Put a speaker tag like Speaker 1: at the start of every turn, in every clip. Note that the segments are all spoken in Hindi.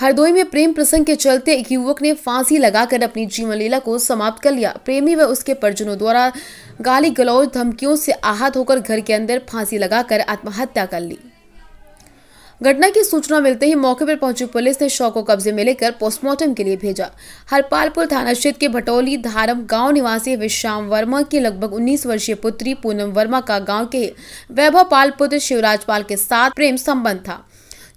Speaker 1: हरदोई में प्रेम प्रसंग के चलते एक युवक ने फांसी लगाकर अपनी जीवन लीला को समाप्त कर लिया प्रेमी व उसके परिजनों द्वारा गाली गलौज धमकियों से आहत होकर घर के अंदर फांसी लगाकर आत्महत्या कर ली घटना की सूचना मिलते ही मौके पर पहुंची पुलिस ने शव को कब्जे में लेकर पोस्टमार्टम के लिए भेजा हरपालपुर थाना क्षेत्र के भटौली धारम गांव निवासी विश्राम वर्मा की लगभग 19 वर्षीय पुत्री पूनम वर्मा का गांव के वैभव पाल पुत्र शिवराज पाल के साथ प्रेम संबंध था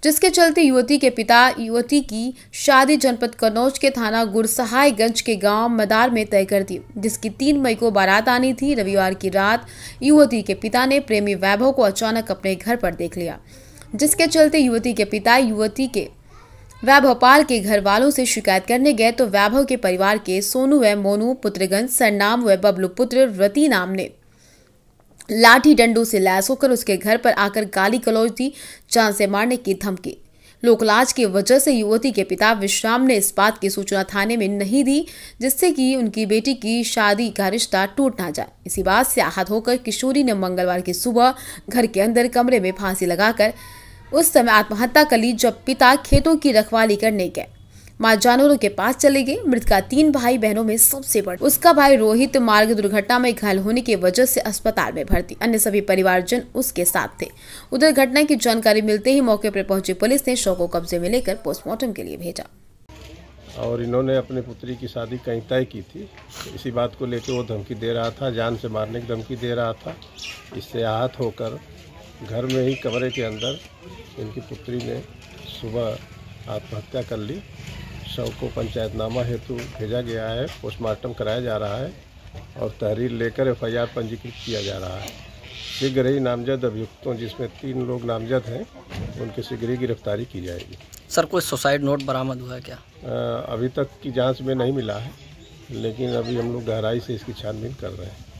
Speaker 1: जिसके चलते युवती के पिता युवती की शादी जनपद कन्नौज के थाना गुरसहायगंज के गांव मदार में तय कर दी जिसकी तीन मई को बारात आनी थी रविवार की रात युवती के पिता ने प्रेमी वैभव को अचानक अपने घर पर देख लिया जिसके चलते युवती के पिता युवती के वैभवपाल के घर वालों से शिकायत करने गए तो वैभव के परिवार के सोनू व मोनू पुत्रगंज सरनाम व बबलू पुत्र रति नाम ने लाठी डंडों से लैस होकर उसके घर पर आकर गाली गलौज दी जान से मारने की धमकी लोकलाज की वजह से युवती के पिता विश्राम ने इस बात की सूचना थाने में नहीं दी जिससे कि उनकी बेटी की शादी का रिश्ता टूट ना जाए इसी बात से आहत होकर किशोरी ने मंगलवार की सुबह घर के अंदर कमरे में फांसी लगाकर उस समय आत्महत्या कर ली जब पिता खेतों की रखवाली करने गए मां जानवरों के पास चले गए मृत का तीन भाई बहनों में सबसे बड़ा उसका भाई रोहित मार्ग दुर्घटना में घायल होने की वजह से अस्पताल में भर्ती अन्य सभी परिवारजन उसके साथ थे उधर घटना की जानकारी मिलते ही मौके पर पहुंची पुलिस ने शव को कब्जे में लेकर पोस्टमार्टम के लिए भेजा
Speaker 2: और इन्होंने अपने पुत्री की शादी कहीं तय की थी इसी बात को लेकर वो धमकी दे रहा था जान से मारने की धमकी दे रहा था इससे आहत होकर घर में ही कमरे के अंदर इनकी पुत्री ने सुबह आत्महत्या कर ली शव को पंचायतनामा हेतु भेजा गया है पोस्टमार्टम कराया जा रहा है और तहरीर लेकर एफआईआर पंजीकृत किया जा रहा है शीघ्र ही नामजद अभियुक्तों जिसमें तीन लोग नामजद हैं उनकी शीघ्र ही गिरफ्तारी की जाएगी सर कोई सुसाइड नोट बरामद हुआ है क्या आ, अभी तक की जांच में नहीं मिला है लेकिन अभी हम लोग गहराई से इसकी छानबीन कर रहे हैं